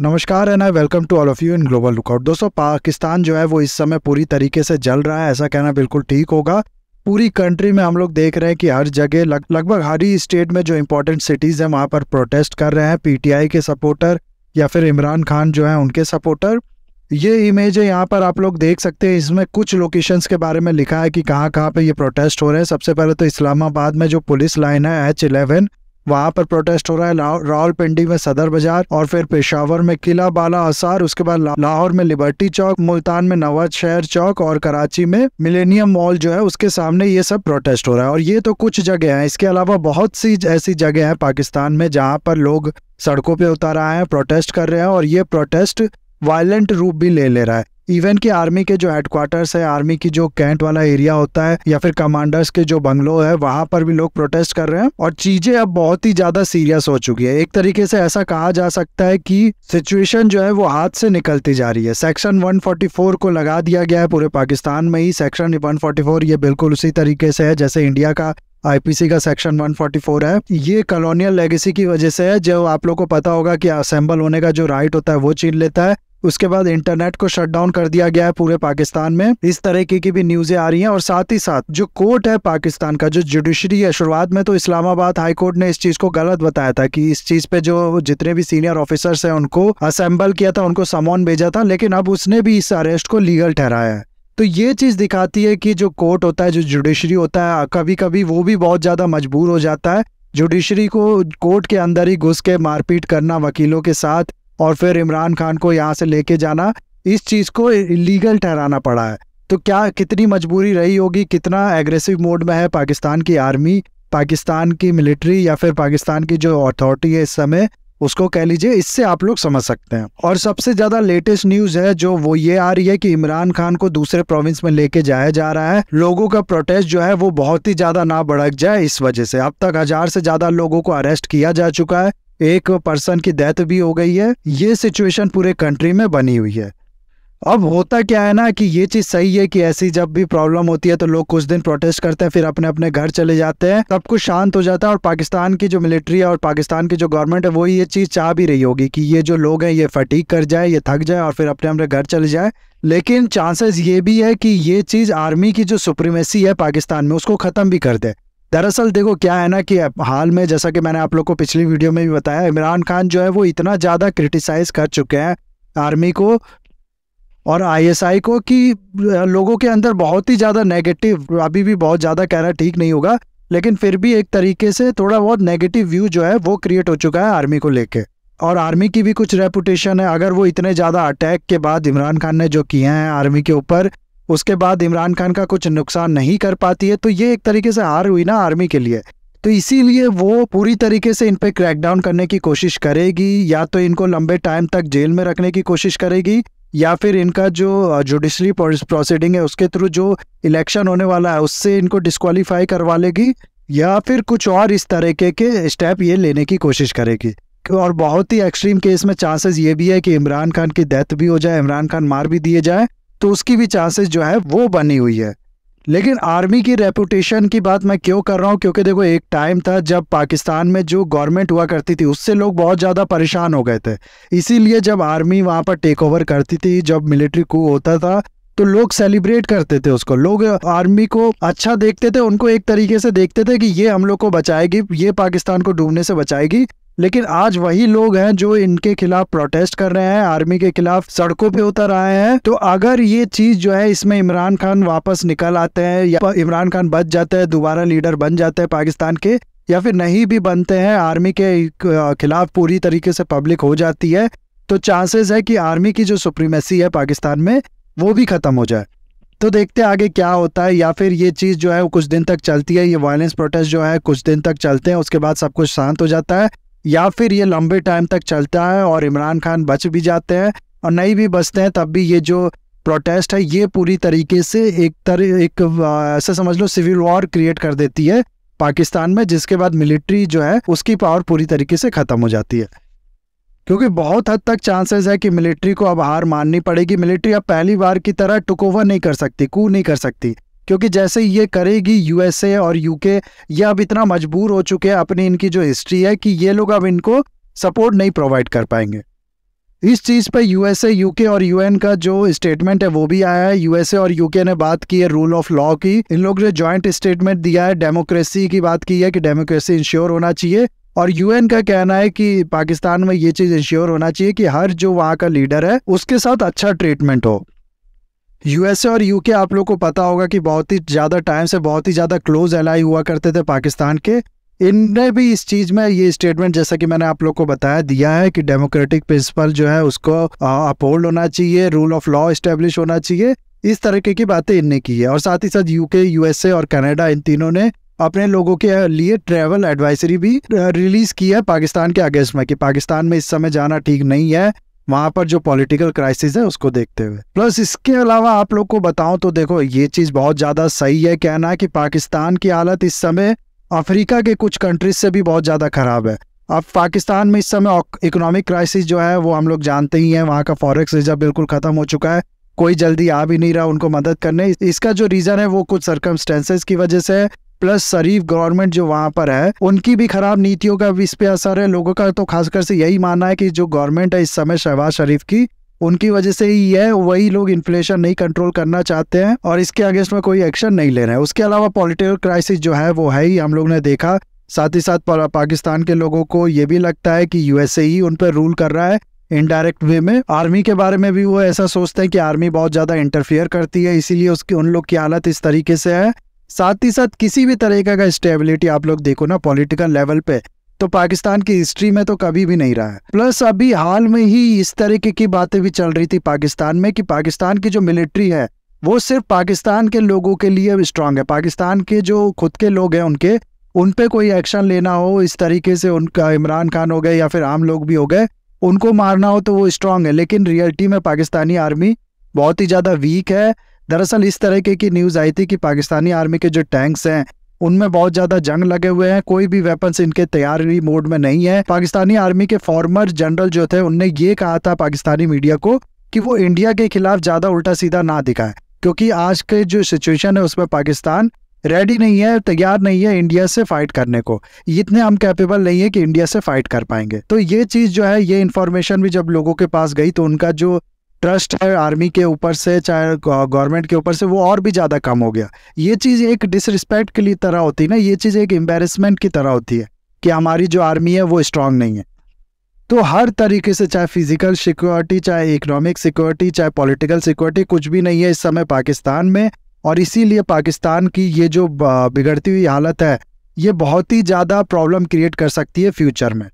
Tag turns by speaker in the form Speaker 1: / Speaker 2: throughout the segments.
Speaker 1: नमस्कार and I welcome to all of you in global lookout दोस्तों पाकिस्तान जो है वो इस समय पूरी तरीके से जल रहा है ऐसा कहना बिल्कुल ठीक होगा पूरी कंट्री में हम लोग देख रहे हैं कि हर जगह लग लगभग हर ही स्टेट में जो इम्पोर्टेंट सिटीज़ हैं वहाँ पर प्रोटेस्ट कर रहे हैं पीटीआई के सपोर्टर या फिर इमरान खान जो हैं उनके सपोर्टर ये इमेज है यहाँ पर आप लोग देख सकते हैं इसमें कुछ लोकेशंस के बारे में लिखा है कि कहाँ कहाँ पे ये प्रोटेस्ट हो रहे हैं सबसे पहले तो इस्लामाबाद में जो पुलिस लाइन है एच इलेवन वहाँ पर प्रोटेस्ट हो रहा है रावलपिंडी में सदर बाजार और फिर पेशावर में किला बाला आसार उसके बाद लाहौर में लिबर्टी चौक मुल्तान में नवाज शहर चौक और कराची में मिलेनियम मॉल जो है उसके सामने ये सब प्रोटेस्ट हो रहा है और ये तो कुछ जगह है इसके अलावा बहुत सी ऐसी जगह है पाकिस्तान में जहाँ पर लोग सड़कों पर उतर आए हैं प्रोटेस्ट कर रहे हैं और ये प्रोटेस्ट वायलेंट रूप भी ले ले रहा है इवन कि आर्मी के जो हेडक्वार्टर्स है आर्मी की जो कैंट वाला एरिया होता है या फिर कमांडर्स के जो बंगलो है वहां पर भी लोग प्रोटेस्ट कर रहे हैं और चीजें अब बहुत ही ज्यादा सीरियस हो चुकी है एक तरीके से ऐसा कहा जा सकता है कि सिचुएशन जो है वो हाथ से निकलती जा रही है सेक्शन 144 को लगा दिया गया है पूरे पाकिस्तान में ही सेक्शन वन ये बिल्कुल उसी तरीके से है जैसे इंडिया का आईपीसी का सेक्शन 144 है ये कॉलोनियल लेगेसी की वजह से है जो आप लोग को पता होगा कि असेंबल होने का जो राइट होता है वो छीन लेता है उसके बाद इंटरनेट को शट डाउन कर दिया गया है पूरे पाकिस्तान में इस तरह की, की भी न्यूजें आ रही हैं और साथ ही साथ जो कोर्ट है पाकिस्तान का जो जुडिशरी है शुरुआत में तो इस्लामाबाद हाई कोर्ट ने इस चीज को गलत बताया था कि इस चीज पे जो जितने भी सीनियर ऑफिसर्स हैं उनको असेंबल किया था उनको समॉन भेजा था लेकिन अब उसने भी इस अरेस्ट को लीगल ठहराया है तो ये चीज़ दिखाती है कि जो कोर्ट होता है जो जुडिशरी होता है कभी कभी वो भी बहुत ज़्यादा मजबूर हो जाता है जुडिशरी को कोर्ट के अंदर ही घुस के मारपीट करना वकीलों के साथ और फिर इमरान खान को यहाँ से लेके जाना इस चीज़ को इलीगल ठहराना पड़ा है तो क्या कितनी मजबूरी रही होगी कितना एग्रेसिव मोड में है पाकिस्तान की आर्मी पाकिस्तान की मिलिट्री या फिर पाकिस्तान की जो अथॉरिटी है इस समय उसको कह लीजिए इससे आप लोग समझ सकते हैं और सबसे ज़्यादा लेटेस्ट न्यूज़ है जो वो ये आ रही है कि इमरान खान को दूसरे प्रोविंस में लेके जाया जा रहा है लोगों का प्रोटेस्ट जो है वो बहुत ही ज़्यादा ना भड़क जाए इस वजह से अब तक हज़ार से ज़्यादा लोगों को अरेस्ट किया जा चुका है एक पर्सन की डेथ भी हो गई है ये सिचुएशन पूरे कंट्री में बनी हुई है अब होता क्या है ना कि ये चीज़ सही है कि ऐसी जब भी प्रॉब्लम होती है तो लोग कुछ दिन प्रोटेस्ट करते हैं फिर अपने अपने घर चले जाते हैं सब कुछ शांत हो जाता है और पाकिस्तान की जो मिलिट्री है और पाकिस्तान की जो गवर्नमेंट है वो ये चीज़ चाह भी रही होगी कि ये जो लोग हैं ये फटीक कर जाए ये थक जाए और फिर अपने अपने घर चले जाए लेकिन चांसेस ये भी है कि ये चीज़ आर्मी की जो सुप्रीमेसी है पाकिस्तान में उसको ख़त्म भी कर दे दरअसल देखो क्या है ना कि हाल में जैसा कि मैंने आप लोग को पिछली वीडियो में भी बताया इमरान खान जो है वो इतना ज़्यादा क्रिटिसाइज़ कर चुके हैं आर्मी को और आईएसआई को कि लोगों के अंदर बहुत ही ज़्यादा नेगेटिव अभी भी बहुत ज़्यादा कहना ठीक नहीं होगा लेकिन फिर भी एक तरीके से थोड़ा बहुत नेगेटिव व्यू जो है वो क्रिएट हो चुका है आर्मी को लेकर और आर्मी की भी कुछ रेपुटेशन है अगर वो इतने ज़्यादा अटैक के बाद इमरान खान ने जो किए हैं आर्मी के ऊपर उसके बाद इमरान खान का कुछ नुकसान नहीं कर पाती है तो ये एक तरीके से हार हुई ना आर्मी के लिए तो इसीलिए वो पूरी तरीके से इन पर क्रैकडाउन करने की कोशिश करेगी या तो इनको लंबे टाइम तक जेल में रखने की कोशिश करेगी या फिर इनका जो जुडिशरी प्रोसीडिंग है उसके थ्रू जो इलेक्शन होने वाला है उससे इनको डिस्कालीफाई करवा लेगी या फिर कुछ और इस तरीके के स्टेप ये लेने की कोशिश करेगी और बहुत ही एक्सट्रीम केस में चांसेस ये भी है कि इमरान खान की डेथ भी हो जाए इमरान खान मार भी दिए जाए तो उसकी भी चांसेस जो है वो बनी हुई है लेकिन आर्मी की रेपुटेशन की बात मैं क्यों कर रहा हूँ क्योंकि देखो एक टाइम था जब पाकिस्तान में जो गवर्नमेंट हुआ करती थी उससे लोग बहुत ज़्यादा परेशान हो गए थे इसीलिए जब आर्मी वहाँ पर टेक ओवर करती थी जब मिलिट्री कू होता था तो लोग सेलिब्रेट करते थे उसको लोग आर्मी को अच्छा देखते थे उनको एक तरीके से देखते थे कि ये हम लोग को बचाएगी ये पाकिस्तान को डूबने से बचाएगी लेकिन आज वही लोग हैं जो इनके खिलाफ प्रोटेस्ट कर रहे हैं आर्मी के खिलाफ सड़कों पे उतर आए हैं तो अगर ये चीज जो है इसमें इमरान खान वापस निकल आते हैं या इमरान खान बच जाते हैं दोबारा लीडर बन जाते हैं पाकिस्तान के या फिर नहीं भी बनते हैं आर्मी के खिलाफ पूरी तरीके से पब्लिक हो जाती है तो चांसेस है कि आर्मी की जो सुप्रीमेसी है पाकिस्तान में वो भी ख़त्म हो जाए तो देखते आगे क्या होता है या फिर ये चीज़ जो है वो कुछ दिन तक चलती है ये वायलेंस प्रोटेस्ट जो है कुछ दिन तक चलते हैं उसके बाद सब कुछ शांत हो जाता है या फिर ये लंबे टाइम तक चलता है और इमरान खान बच भी जाते हैं और नहीं भी बचते हैं तब भी ये जो प्रोटेस्ट है ये पूरी तरीके से एक तरह एक ऐसा समझ लो सिविल वॉर क्रिएट कर देती है पाकिस्तान में जिसके बाद मिलिट्री जो है उसकी पावर पूरी तरीके से ख़त्म हो जाती है क्योंकि बहुत हद तक चांसेस है कि मिलिट्री को अब हार माननी पड़ेगी मिलिट्री अब पहली बार की तरह टुकओवर नहीं कर सकती कू नहीं कर सकती क्योंकि जैसे ये करेगी यूएसए और यूके ये अब इतना मजबूर हो चुके हैं अपनी इनकी जो हिस्ट्री है कि ये लोग अब इनको सपोर्ट नहीं प्रोवाइड कर पाएंगे इस चीज़ पे यूएसए यूके और यूएन का जो स्टेटमेंट है वो भी आया है यूएसए और यूके ने बात की है रूल ऑफ लॉ की इन लोग ने जॉइंट स्टेटमेंट दिया है डेमोक्रेसी की बात की है कि डेमोक्रेसी इंश्योर होना चाहिए और यूएन का कहना है कि पाकिस्तान में ये चीज़ इंश्योर होना चाहिए कि हर जो वहाँ का लीडर है उसके साथ अच्छा ट्रीटमेंट हो यूएसए और यूके आप लोग को पता होगा कि बहुत ही ज़्यादा टाइम से बहुत ही ज़्यादा क्लोज एलाई हुआ करते थे पाकिस्तान के इनने भी इस चीज़ में ये स्टेटमेंट जैसा कि मैंने आप लोग को बताया दिया है कि डेमोक्रेटिक प्रिंसिपल जो है उसको अपहोल्ड होना चाहिए रूल ऑफ लॉ स्टेब्लिश होना चाहिए इस तरीके की बातें इनने की है और साथ ही साथ यूके यूएसए और कनाडा इन तीनों ने अपने लोगों के लिए ट्रैवल एडवाइसरी भी रिलीज की है पाकिस्तान के अगेंस्ट में कि पाकिस्तान में इस समय जाना ठीक नहीं है वहां पर जो पॉलिटिकल क्राइसिस है उसको देखते हुए प्लस इसके अलावा आप लोग को बताऊं तो देखो ये चीज बहुत ज्यादा सही है कहना कि पाकिस्तान की हालत इस समय अफ्रीका के कुछ कंट्रीज से भी बहुत ज्यादा खराब है अब पाकिस्तान में इस समय इकोनॉमिक क्राइसिस जो है वो हम लोग जानते ही हैं वहाँ का फॉरेक्स रिजर्व बिल्कुल खत्म हो चुका है कोई जल्दी आ भी नहीं रहा उनको मदद करने इसका जो रीज़न है वो कुछ सरकमस्टेंसेस की वजह से है प्लस शरीफ गवर्नमेंट जो वहां पर है उनकी भी खराब नीतियों का इस पे असर है लोगों का तो खासकर से यही मानना है कि जो गवर्नमेंट है इस समय शहबाज शरीफ की उनकी वजह से ही यह वही लोग इन्फ्लेशन नहीं कंट्रोल करना चाहते हैं और इसके अगेंस्ट में कोई एक्शन नहीं ले रहे हैं उसके अलावा पॉलिटिकल क्राइसिस जो है वो है ही हम लोग ने देखा साथ ही साथ पाकिस्तान के लोगों को ये भी लगता है कि यूएसए ही उन पर रूल कर रहा है इनडायरेक्ट वे में आर्मी के बारे में भी वो ऐसा सोचते हैं कि आर्मी बहुत ज़्यादा इंटरफेयर करती है इसीलिए उसकी उन लोग की हालत इस तरीके से है साथ ही साथ किसी भी तरीके का स्टेबिलिटी आप लोग देखो ना पॉलिटिकल लेवल पे तो पाकिस्तान की हिस्ट्री में तो कभी भी नहीं रहा है प्लस अभी हाल में ही इस तरीके की बातें भी चल रही थी पाकिस्तान में कि पाकिस्तान की जो मिलिट्री है वो सिर्फ पाकिस्तान के लोगों के लिए स्ट्रांग है पाकिस्तान के जो खुद के लोग हैं उनके उन पे कोई एक्शन लेना हो इस तरीके से उनका इमरान खान हो गए या फिर आम लोग भी हो गए उनको मारना हो तो वो स्ट्रांग है लेकिन रियलिटी में पाकिस्तानी आर्मी बहुत ही ज़्यादा वीक है दरअसल इस तरह की न्यूज़ आई थी कि पाकिस्तानी आर्मी के जो टैंक्स हैं उनमें बहुत ज्यादा जंग लगे हुए हैं कोई भी वेपन्स इनके तैयारी मोड में नहीं है पाकिस्तानी आर्मी के फॉर्मर जनरल जो थे उनने ये कहा था पाकिस्तानी मीडिया को कि वो इंडिया के खिलाफ ज्यादा उल्टा सीधा ना दिखाए क्योंकि आज के जो सिचुएशन है उसमें पाकिस्तान रेडी नहीं है तैयार नहीं है इंडिया से फाइट करने को इतने हम कैपेबल नहीं है कि इंडिया से फाइट कर पाएंगे तो ये चीज़ जो है ये इन्फॉर्मेशन भी जब लोगों के पास गई तो उनका जो ट्रस्ट है आर्मी के ऊपर से चाहे गवर्नमेंट के ऊपर से वो और भी ज़्यादा कम हो गया ये चीज़ एक डिसरिस्पेक्ट के लिए तरह होती है ना ये चीज़ एक एम्बेरसमेंट की तरह होती है कि हमारी जो आर्मी है वो स्ट्रांग नहीं है तो हर तरीके से चाहे फिजिकल सिक्योरिटी चाहे इकोनॉमिक सिक्योरिटी चाहे पॉलिटिकल सिक्योरिटी कुछ भी नहीं है इस समय पाकिस्तान में और इसीलिए पाकिस्तान की ये जो बिगड़ती हुई हालत है ये बहुत ही ज़्यादा प्रॉब्लम क्रिएट कर सकती है फ्यूचर में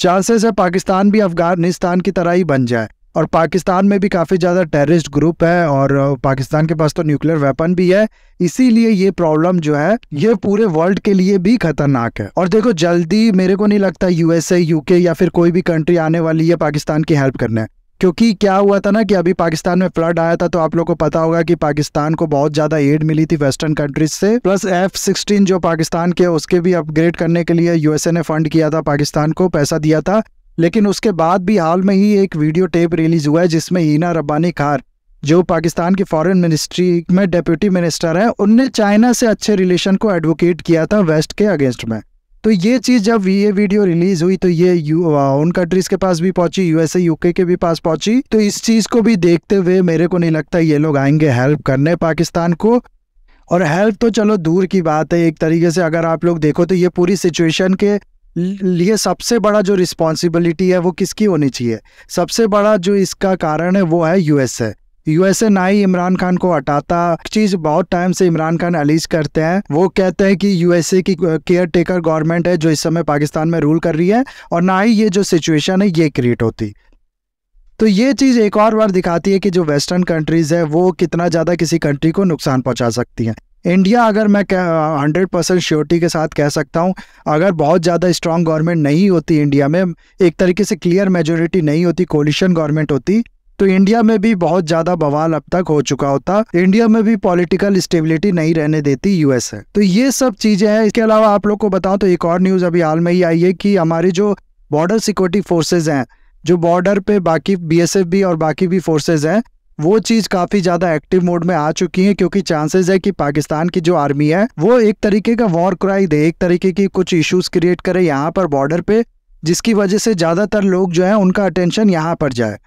Speaker 1: चांसेस है पाकिस्तान भी अफगानिस्तान की तरह ही बन जाए और पाकिस्तान में भी काफ़ी ज़्यादा टेररिस्ट ग्रुप है और पाकिस्तान के पास तो न्यूक्लियर वेपन भी है इसीलिए ये प्रॉब्लम जो है ये पूरे वर्ल्ड के लिए भी खतरनाक है और देखो जल्दी मेरे को नहीं लगता यूएसए यूके या फिर कोई भी कंट्री आने वाली है पाकिस्तान की हेल्प करने क्योंकि क्या हुआ था ना कि अभी पाकिस्तान में फ्लड आया था तो आप लोग को पता होगा कि पाकिस्तान को बहुत ज्यादा एड मिली थी वेस्टर्न कंट्रीज से प्लस एफ सिक्सटीन जो पाकिस्तान के उसके भी अपग्रेड करने के लिए यूएसए ने फंड किया था पाकिस्तान को पैसा दिया था लेकिन उसके बाद भी हाल में ही एक वीडियो टेप रिलीज हुआ है जिसमें हीना रब्बानी खार जो पाकिस्तान की फॉरेन मिनिस्ट्री में डेप्यूटी मिनिस्टर हैं उनने चाइना से अच्छे रिलेशन को एडवोकेट किया था वेस्ट के अगेंस्ट में तो ये चीज़ जब ये वीडियो रिलीज हुई तो ये यू उन कंट्रीज़ के पास भी पहुंची यूएसए यूके के भी पास पहुंची तो इस चीज़ को भी देखते हुए मेरे को नहीं लगता ये लोग आएंगे हेल्प करने पाकिस्तान को और हेल्प तो चलो दूर की बात है एक तरीके से अगर आप लोग देखो तो ये पूरी सिचुएशन के लिए सबसे बड़ा जो रिस्पॉन्सिबिलिटी है वो किसकी होनी चाहिए सबसे बड़ा जो इसका कारण है वो है यूएसए यूएसए ना ही इमरान खान को हटाता चीज बहुत टाइम से इमरान खान अलीज करते हैं वो कहते हैं कि यूएसए की केयर टेकर गवर्नमेंट है जो इस समय पाकिस्तान में रूल कर रही है और ना ही ये जो सिचुएशन है ये क्रिएट होती तो ये चीज़ एक और बार दिखाती है कि जो वेस्टर्न कंट्रीज़ है वो कितना ज़्यादा किसी कंट्री को नुकसान पहुंचा सकती हैं इंडिया अगर मैं हंड्रेड परसेंट श्योरिटी के साथ कह सकता हूँ अगर बहुत ज़्यादा स्ट्रांग गवर्नमेंट नहीं होती इंडिया में एक तरीके से क्लियर मेजोरिटी नहीं होती कोलिशन गवर्नमेंट होती तो इंडिया में भी बहुत ज़्यादा बवाल अब तक हो चुका होता इंडिया में भी पॉलिटिकल स्टेबिलिटी नहीं रहने देती यूएस है तो ये सब चीज़ें हैं इसके अलावा आप लोग को बताऊँ तो एक और न्यूज़ अभी हाल में ही आई है कि हमारी जो बॉर्डर सिक्योरिटी फोर्सेज हैं जो बॉर्डर पे बाकी बीएसएफ भी और बाकी भी फोर्सेज हैं वो चीज़ काफ़ी ज़्यादा एक्टिव मोड में आ चुकी है क्योंकि चांसेस है कि पाकिस्तान की जो आर्मी है वो एक तरीके का वॉर क्राई दे एक तरीके की कुछ इश्यूज क्रिएट करे यहाँ पर बॉर्डर पे जिसकी वजह से ज़्यादातर लोग जो है उनका अटेंशन यहाँ पर जाए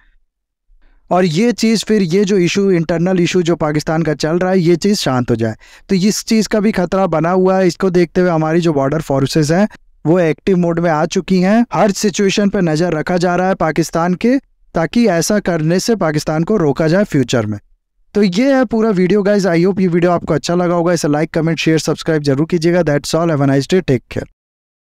Speaker 1: और ये चीज़ फिर ये जो इशू इंटरनल इशू जो पाकिस्तान का चल रहा है ये चीज़ शांत हो जाए तो इस चीज़ का भी खतरा बना हुआ है इसको देखते हुए हमारी जो बॉर्डर फोर्सेज हैं वो एक्टिव मोड में आ चुकी हैं हर सिचुएशन पर नज़र रखा जा रहा है पाकिस्तान के ताकि ऐसा करने से पाकिस्तान को रोका जाए फ्यूचर में तो ये है पूरा वीडियो गाइज आई होप ये वीडियो आपको अच्छा लगा होगा इसे लाइक कमेंट शेयर सब्सक्राइब जरूर कीजिएगा that's all have nice day take care